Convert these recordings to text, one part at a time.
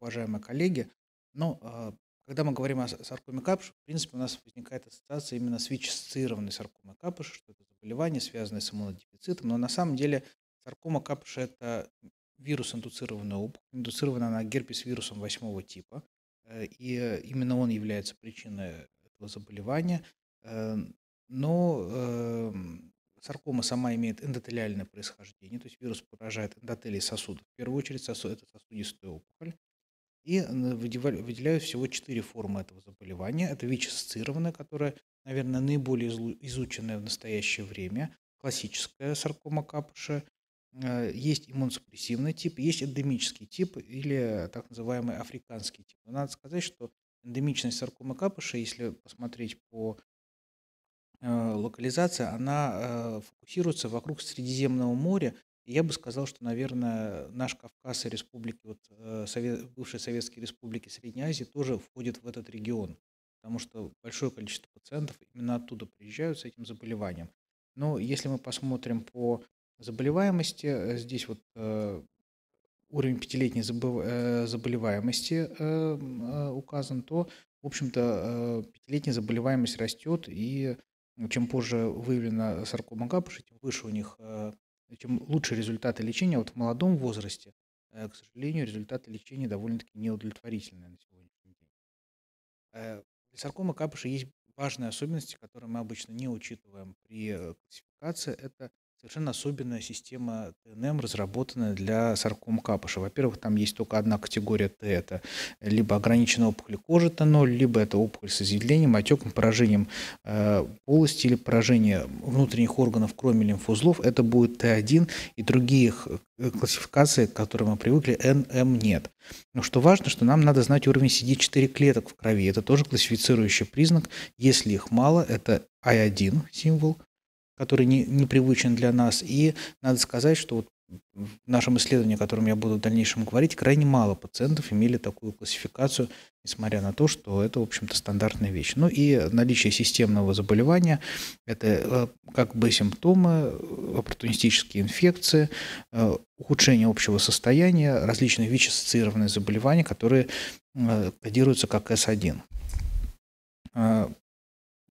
уважаемые коллеги. Но а, когда мы говорим о саркоме капыша, в принципе, у нас возникает ассоциация именно с ВИЧ-ассоциированной саркомой капыша, что это заболевание, связанное с иммунодефицитом. Но на самом деле саркома капыша – это вирус индуцированная опухоль. Индуцирована на герпес вирусом восьмого типа. Э, и именно он является причиной этого заболевания. Э, но эм, саркома сама имеет эндотелиальное происхождение, то есть вирус поражает эндотелий сосудов. В первую очередь сосуд, это сосудистая опухоль. И э, выделяют всего четыре формы этого заболевания. Это ВИЧ-ассоциированная, которая, наверное, наиболее изученная в настоящее время, классическая саркома капуша, э, есть иммуносупрессивный тип, есть эндемический тип или так называемый африканский тип. Но надо сказать, что эндемичность саркомы капуша, если посмотреть по э, локализации, она фокусируется вокруг Средиземного моря я бы сказал, что, наверное, наш Кавказ и республики, вот, э, совет, бывшие советские республики Средней Азии тоже входят в этот регион, потому что большое количество пациентов именно оттуда приезжают с этим заболеванием. Но если мы посмотрим по заболеваемости, э, здесь вот э, уровень пятилетней заболеваемости указан, то, в общем-то, пятилетняя заболеваемость растет, и чем позже выявлена саркома габрша, тем выше у них чем лучше результаты лечения вот в молодом возрасте, э, к сожалению, результаты лечения довольно-таки неудовлетворительные на сегодняшний день. Для э, саркомы капыша есть важные особенности, которые мы обычно не учитываем при э, классификации. Это совершенно особенная система ТНМ, разработанная для сарком капыша. Во-первых, там есть только одна категория Т, это либо ограниченная опухоль кожи Т0, либо это опухоль с изъявлением, отеком, поражением э, полости или поражение внутренних органов, кроме лимфузлов, это будет Т1 и других э, классификаций, к которым мы привыкли, НМ нет. Но что важно, что нам надо знать уровень CD4 клеток в крови. Это тоже классифицирующий признак. Если их мало, это I1 а символ, который не, непривычен для нас. И надо сказать, что вот в нашем исследовании, о котором я буду в дальнейшем говорить, крайне мало пациентов имели такую классификацию, несмотря на то, что это, в общем-то, стандартная вещь. Ну и наличие системного заболевания – это э, как бы симптомы, оппортунистические инфекции, э, ухудшение общего состояния, различные ВИЧ-ассоциированные заболевания, которые э, кодируются как С1.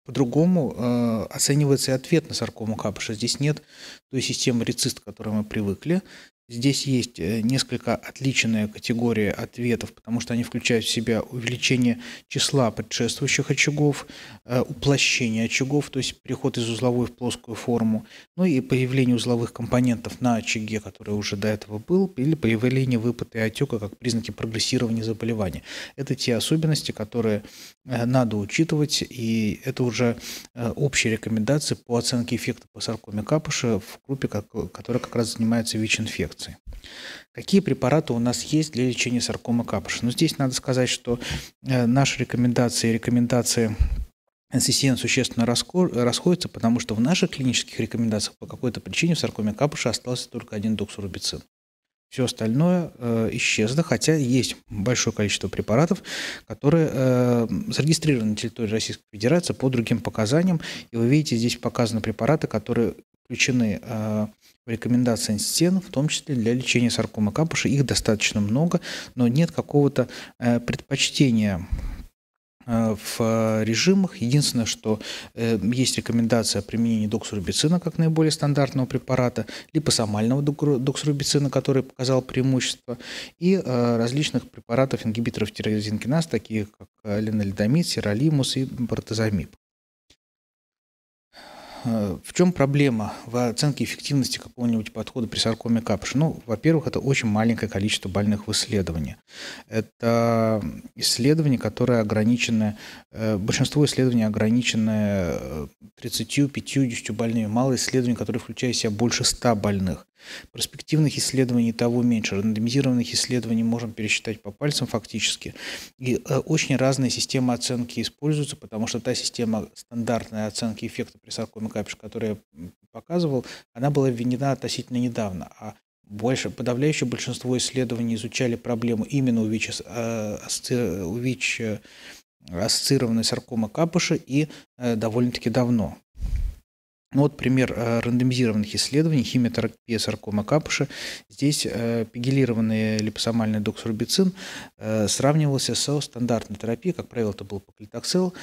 По-другому э, оценивается и ответ на саркому капыша. Здесь нет той системы рецист, к которой мы привыкли. Здесь есть э, несколько отличная категория ответов, потому что они включают в себя увеличение числа предшествующих очагов, э, уплощение очагов, то есть переход из узловой в плоскую форму, ну и появление узловых компонентов на очаге, который уже до этого был, или появление выпада и отека как признаки прогрессирования заболевания. Это те особенности, которые э, надо учитывать, и это уже общие рекомендации по оценке эффекта по саркоме капыша в группе, которая как раз занимается ВИЧ-инфекцией инфекции. Какие препараты у нас есть для лечения саркомы капыша? Ну, здесь надо сказать, что э, наши рекомендации, рекомендации НССН существенно расходятся, потому что в наших клинических рекомендациях по какой-то причине в саркоме капыша остался только один доксорубицин. Все остальное э, исчезло, хотя есть большое количество препаратов, которые э, зарегистрированы на территории Российской Федерации по другим показаниям. И вы видите, здесь показаны препараты, которые включены а, в рекомендации антистен, в том числе для лечения саркомы капуши Их достаточно много, но нет какого-то э, предпочтения э, в режимах. Единственное, что э, есть рекомендация применения доксорубицина как наиболее стандартного препарата, липосомального доксорубицина, который показал преимущество, и различных препаратов ингибиторов тирозинкиназ, таких как ленальдамид, сиролимус и протезамиб. Э, в чем проблема в оценке эффективности какого-нибудь подхода при саркоме капши? Ну, во-первых, это очень маленькое количество больных в исследовании. Это исследование, которое ограничено. Э, большинство исследований ограничено 30-50 э, больными. Мало исследований, которые включают в себя больше 100 больных. Перспективных исследований того меньше. Рандомизированных исследований можем пересчитать по пальцам фактически. И э, очень разные системы оценки используются, потому что та система стандартной оценки эффекта при саркоме капюш, которую я показывал, она была введена относительно недавно. А больше, подавляющее большинство исследований изучали проблему именно у ВИЧ, э, у ВИЧ э, ассоциированной саркома капыша и э, довольно-таки давно. Ну, вот пример э, рандомизированных исследований химиотерапия саркома капуша. Здесь э, пегилированный липосомальный доксорубицин э, сравнивался со стандартной терапией, как правило, это был поклитоксел.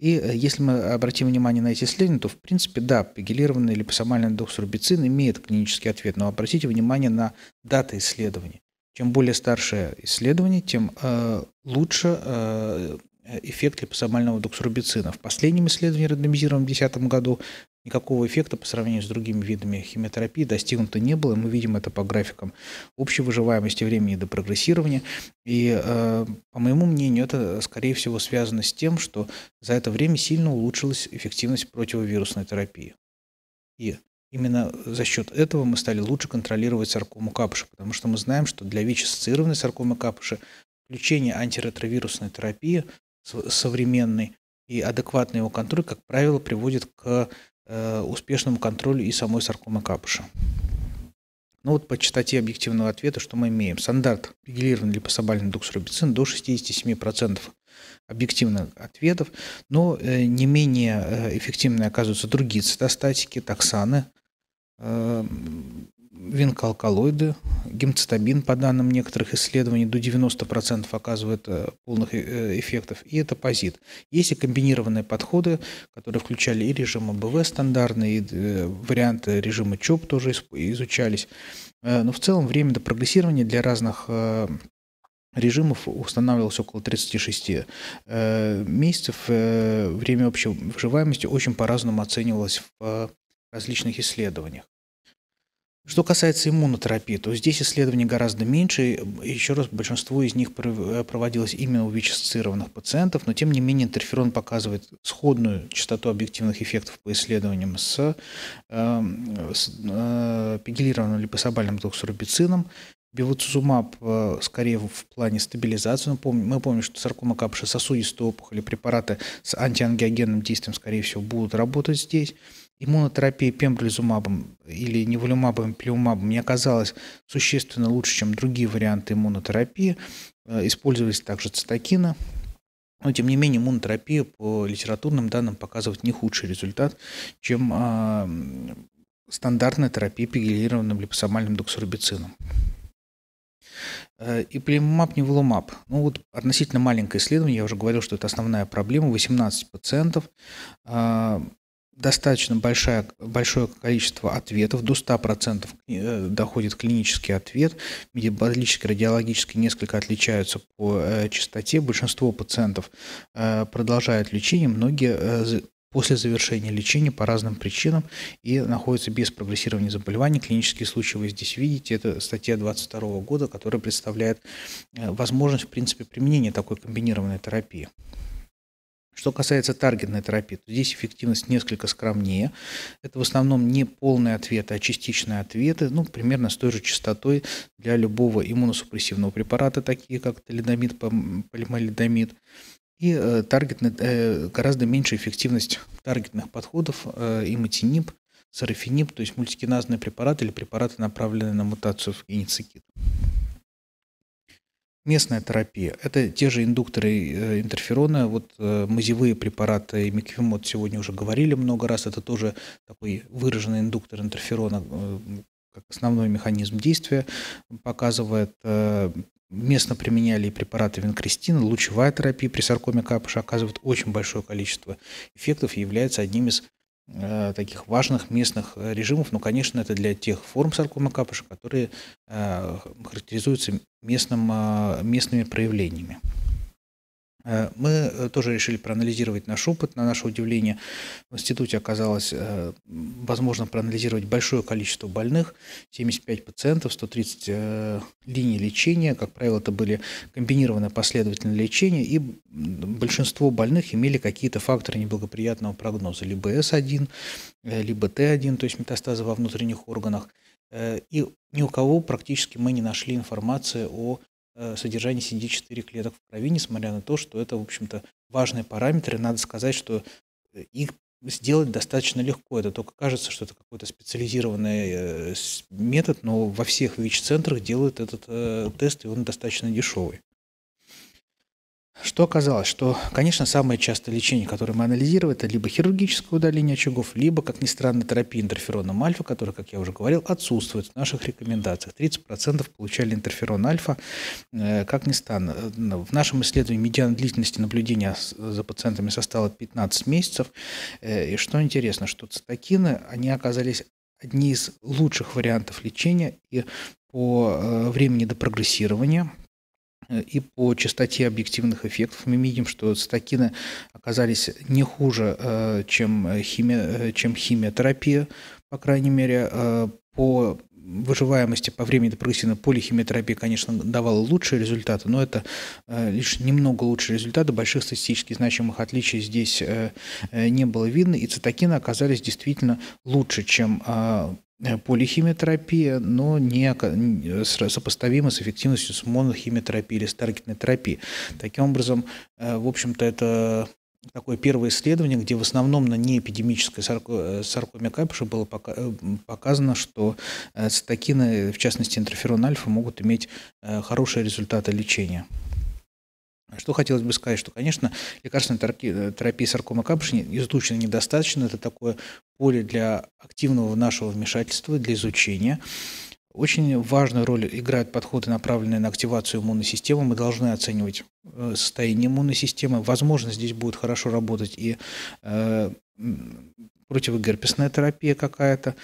И если мы обратим внимание на эти исследования, то, в принципе, да, пегилированный липосомальный доксорубицин имеет клинический ответ, но обратите внимание на даты исследований. Чем более старшее исследование, тем э, лучше эффект липосомального доксорубицина. В последнем исследовании, рандомизированном в 2010 году, никакого эффекта по сравнению с другими видами химиотерапии достигнуто не было. Мы видим это по графикам общей выживаемости времени до прогрессирования. И, э, по моему мнению, это, скорее всего, связано с тем, что за это время сильно улучшилась эффективность противовирусной терапии. И Именно за счет этого мы стали лучше контролировать саркому капуши, потому что мы знаем, что для ВИЧ-ассоциированной саркомы капуши включение антиретровирусной терапии современный и адекватный его контроль, как правило, приводит к э, успешному контролю и самой саркомы капуша. Ну вот по частоте объективного ответа, что мы имеем. Стандарт регулирован липособальный дуксорубицин до 67% объективных ответов, но э, не менее э, эффективны оказываются другие цитостатики, токсаны, винкоалкалоиды, гемцитабин, по данным некоторых исследований, до 90% оказывает э, полных э, эффектов, и это позит. Есть и комбинированные подходы, которые включали и режим АБВ стандартный, и э, варианты режима ЧОП тоже изучались. Но в целом время до прогрессирования для разных режимов устанавливалось около 36 месяцев. Время общей выживаемости очень по-разному оценивалось в различных исследованиях. Что касается иммунотерапии, то здесь исследований гораздо меньше. Еще раз, большинство из них э, проводилось именно у ВИЧ-ассоциированных пациентов, но тем не менее интерферон показывает сходную частоту объективных эффектов по исследованиям с, э, с э, пегилированным липособальным доксорубицином. Бивуцизумаб э, скорее в плане стабилизации. Мы помним, мы помним что саркома капши сосудистые опухоли, препараты с антиангиогенным действием, скорее всего, будут работать здесь. Иммунотерапия пембролизумабом или неволюмабом, пилюмабом не оказалась существенно лучше, чем другие варианты иммунотерапии. Э, использовались также цитокина, но, тем не менее, иммунотерапия по литературным данным показывает не худший результат, чем а, стандартная терапия пигелированным липосомальным доксорубицином. Э, и племомап, неволомап. Ну вот относительно маленькое исследование, я уже говорил, что это основная проблема, 18 пациентов. А, достаточно большое большое количество ответов, до 100% э, доходит клинический ответ, метаболический, радиологический несколько отличаются по э, частоте, большинство пациентов э, продолжают лечение, многие после завершения лечения по разным причинам и находятся без прогрессирования заболеваний. Клинические случаи вы здесь видите. Это статья 22 года, которая представляет возможность, в принципе, применения такой комбинированной терапии. Что касается таргетной терапии, то здесь эффективность несколько скромнее. Это в основном не полные ответы, а частичные ответы, ну, примерно с той же частотой для любого иммуносупрессивного препарата, такие как талидомид, полимолидомид. И э, таргетная, э, гораздо меньше эффективность таргетных подходов, э, имотинип, сарафинип, то есть мультикиназные препараты или препараты, направленные на мутацию в геницидит местная терапия. Это те же индукторы э, интерферона, вот э, мазевые препараты и миквимот сегодня уже говорили много раз, это тоже такой выраженный индуктор интерферона, э, как основной механизм действия показывает. Местно применяли и препараты винкристина, лучевая терапия при саркоме капыша оказывает очень большое количество эффектов и является одним из Э, таких важных местных э, режимов, но, ну, конечно, это для тех форм саркомы капыша, которые э, характеризуются местным, местными проявлениями. Э, мы э, тоже решили проанализировать наш опыт. На наше удивление в институте оказалось э, возможно проанализировать большое количество больных, 75 пациентов, 130 линий лечения. Как правило, это были комбинированное последовательное лечение, и большинство больных имели какие-то факторы неблагоприятного прогноза, либо С1, либо Т1, то есть метастазы во внутренних органах. И ни у кого практически мы не нашли информации о Э, содержание CD4 клеток в крови, несмотря на то, что это, в общем-то, важные параметры. Надо сказать, что э, их сделать достаточно легко. Это только кажется, что это какой-то специализированный э, метод, но во всех ВИЧ-центрах делают этот тест, и он достаточно дешевый. Что оказалось? Что, конечно, самое частое лечение, которое мы анализировали, это либо хирургическое удаление очагов, либо, как ни странно, терапия интерфероном альфа, которая, как я уже говорил, отсутствует в наших рекомендациях. 30% получали интерферон альфа, э, как ни странно. Э, ну, в нашем исследовании медиан длительности наблюдения за пациентами составила 15 месяцев. Э, и что интересно, что цитокины, они оказались одни из лучших вариантов лечения и по времени до прогрессирования – Э, и по частоте объективных эффектов. Мы видим, что цитокины оказались не хуже, э, чем, э, химия, чем химиотерапия, по крайней мере, по выживаемости по времени депрессивной полихимиотерапия, конечно, давала лучшие результаты, но это лишь немного лучшие результаты, больших статистически значимых отличий здесь не было видно, и цитокины оказались действительно лучше, чем Э, полихимиотерапия, но не э, сопоставима с эффективностью с монохимиотерапией или с таргетной терапией. Таким образом, э, в общем-то, это такое первое исследование, где в основном на неэпидемической саркоме капиша было показано, что цитокины, в частности интерферон альфа, могут иметь хорошие результаты лечения. А что хотелось бы сказать, что, конечно, лекарственная терапия, э, терапия саркома капши изучена недостаточно. Это такое поле для активного нашего вмешательства, для изучения. Очень важную роль играют подходы, направленные на активацию иммунной системы. Мы должны оценивать э, состояние иммунной системы. Возможно, здесь будет хорошо работать и э, противогерпесная терапия какая-то.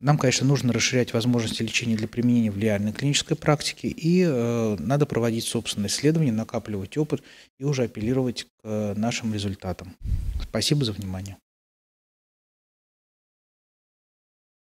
Нам, конечно, нужно расширять возможности лечения для применения в реальной клинической практике, и э, надо проводить собственные исследования, накапливать опыт и уже апеллировать к э, нашим результатам. Спасибо за внимание.